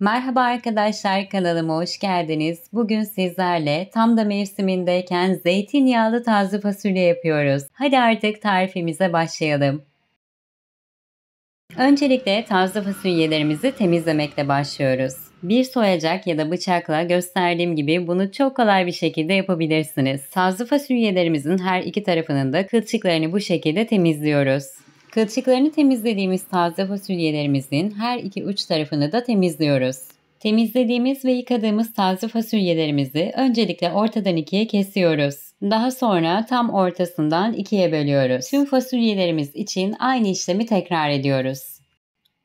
Merhaba arkadaşlar kanalıma hoş geldiniz. Bugün sizlerle tam da mevsimindeyken zeytinyağlı taze fasulye yapıyoruz. Hadi artık tarifimize başlayalım. Öncelikle taze fasulyelerimizi temizlemekle başlıyoruz. Bir soyacak ya da bıçakla gösterdiğim gibi bunu çok kolay bir şekilde yapabilirsiniz. Taze fasulyelerimizin her iki tarafının da kılçıklarını bu şekilde temizliyoruz. Kılçıklarını temizlediğimiz taze fasulyelerimizin her iki uç tarafını da temizliyoruz. Temizlediğimiz ve yıkadığımız taze fasulyelerimizi öncelikle ortadan ikiye kesiyoruz. Daha sonra tam ortasından ikiye bölüyoruz. Tüm fasulyelerimiz için aynı işlemi tekrar ediyoruz.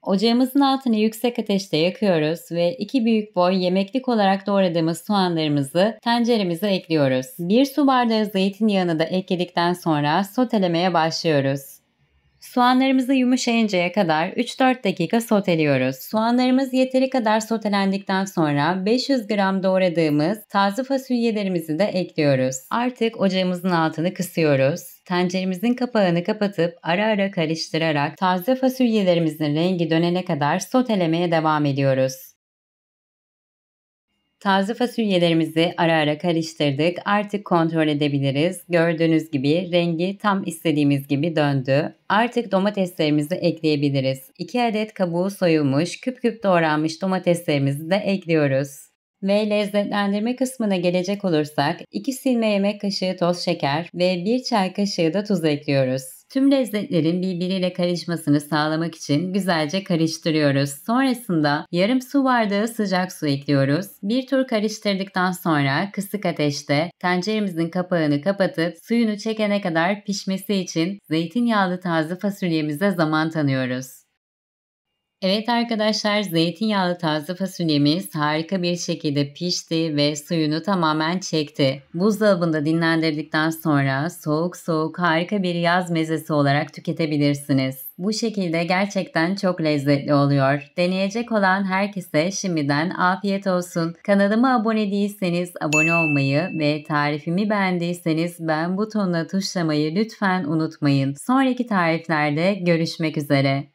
Ocağımızın altını yüksek ateşte yakıyoruz ve iki büyük boy yemeklik olarak doğradığımız soğanlarımızı tenceremize ekliyoruz. Bir su bardağı zeytinyağını da ekledikten sonra sotelemeye başlıyoruz. Soğanlarımızı yumuşayıncaya kadar 3-4 dakika soteliyoruz. Soğanlarımız yeteri kadar sotelendikten sonra 500 gram doğradığımız taze fasulyelerimizi de ekliyoruz. Artık ocağımızın altını kısıyoruz. Tenceremizin kapağını kapatıp ara ara karıştırarak taze fasulyelerimizin rengi dönene kadar sotelemeye devam ediyoruz. Taze fasulyelerimizi ara ara karıştırdık. Artık kontrol edebiliriz. Gördüğünüz gibi rengi tam istediğimiz gibi döndü. Artık domateslerimizi ekleyebiliriz. 2 adet kabuğu soyulmuş küp küp doğranmış domateslerimizi de ekliyoruz. Ve lezzetlendirme kısmına gelecek olursak 2 silme yemek kaşığı toz şeker ve 1 çay kaşığı da tuz ekliyoruz. Tüm lezzetlerin birbiriyle karışmasını sağlamak için güzelce karıştırıyoruz. Sonrasında yarım su bardağı sıcak su ekliyoruz. Bir tur karıştırdıktan sonra kısık ateşte tenceremizin kapağını kapatıp suyunu çekene kadar pişmesi için zeytinyağlı taze fasulyemize zaman tanıyoruz. Evet arkadaşlar zeytinyağlı taze fasulyemiz harika bir şekilde pişti ve suyunu tamamen çekti. Buzdolabında dinlendirdikten sonra soğuk soğuk harika bir yaz mezesi olarak tüketebilirsiniz. Bu şekilde gerçekten çok lezzetli oluyor. Deneyecek olan herkese şimdiden afiyet olsun. Kanalıma abone değilseniz abone olmayı ve tarifimi beğendiyseniz beğen butonuna tuşlamayı lütfen unutmayın. Sonraki tariflerde görüşmek üzere.